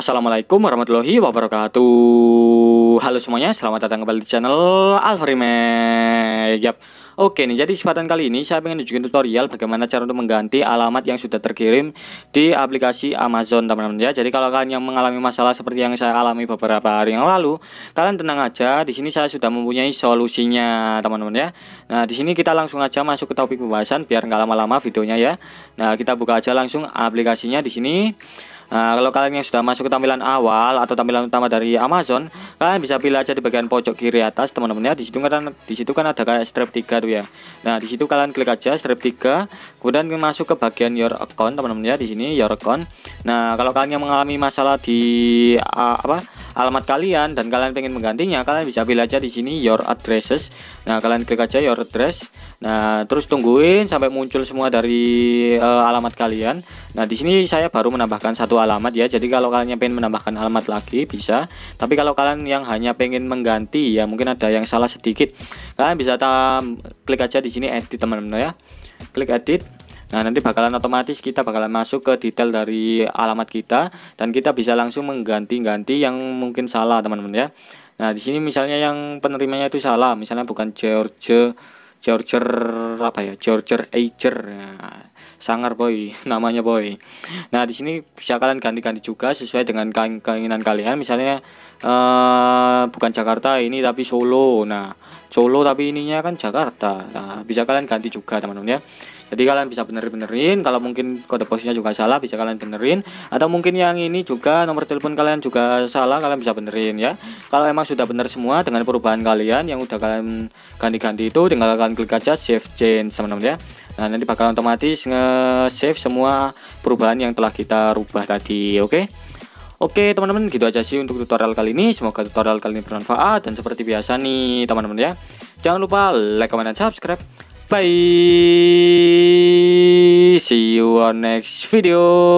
Assalamualaikum warahmatullahi wabarakatuh Halo semuanya, selamat datang kembali di channel Alvarime Yap Oke nih, jadi kesempatan kali ini saya ingin tunjukin tutorial bagaimana cara untuk mengganti alamat yang sudah terkirim di aplikasi Amazon teman-teman ya. Jadi kalau kalian yang mengalami masalah seperti yang saya alami beberapa hari yang lalu, kalian tenang aja, di sini saya sudah mempunyai solusinya teman-teman ya. Nah, di sini kita langsung aja masuk ke topik pembahasan biar nggak lama-lama videonya ya. Nah, kita buka aja langsung aplikasinya di sini. Nah, kalau kalian yang sudah masuk ke tampilan awal atau tampilan utama dari Amazon, kalian bisa pilih aja di bagian pojok kiri atas, teman-teman ya. Di situ kan di situ kan ada kayak strip 3 tuh ya. Nah, di situ kalian klik aja strip 3, kemudian masuk ke bagian your account, teman-teman ya. Di sini your account. Nah, kalau kalian yang mengalami masalah di uh, apa? alamat kalian dan kalian pengen menggantinya, kalian bisa pilih aja di sini your addresses. Nah, kalian klik aja your address. Nah, terus tungguin sampai muncul semua dari uh, alamat kalian. Nah, di sini saya baru menambahkan satu alamat ya. Jadi kalau kalian pengen menambahkan alamat lagi bisa. Tapi kalau kalian yang hanya pengen mengganti ya mungkin ada yang salah sedikit. Kalian bisa klik aja di sini edit teman-teman ya. Klik edit Nah, nanti bakalan otomatis kita bakalan masuk ke detail dari alamat kita dan kita bisa langsung mengganti-ganti yang mungkin salah, teman-teman ya. Nah, di sini misalnya yang penerimanya itu salah, misalnya bukan George George apa ya? George Ager. Nah, sangar boy namanya boy. Nah, di sini bisa kalian ganti-ganti juga sesuai dengan keinginan kalian. Misalnya uh, bukan Jakarta ini tapi Solo. Nah, Solo tapi ininya kan Jakarta nah bisa kalian ganti juga teman-teman ya jadi kalian bisa benerin-benerin kalau mungkin kode posnya juga salah bisa kalian benerin atau mungkin yang ini juga nomor telepon kalian juga salah kalian bisa benerin ya kalau emang sudah bener semua dengan perubahan kalian yang udah kalian ganti-ganti itu tinggal kalian klik aja save change teman-teman ya nah nanti bakal otomatis nge-save semua perubahan yang telah kita rubah tadi oke okay? Oke teman-teman gitu aja sih untuk tutorial kali ini Semoga tutorial kali ini bermanfaat Dan seperti biasa nih teman-teman ya Jangan lupa like, comment, dan subscribe Bye See you on next video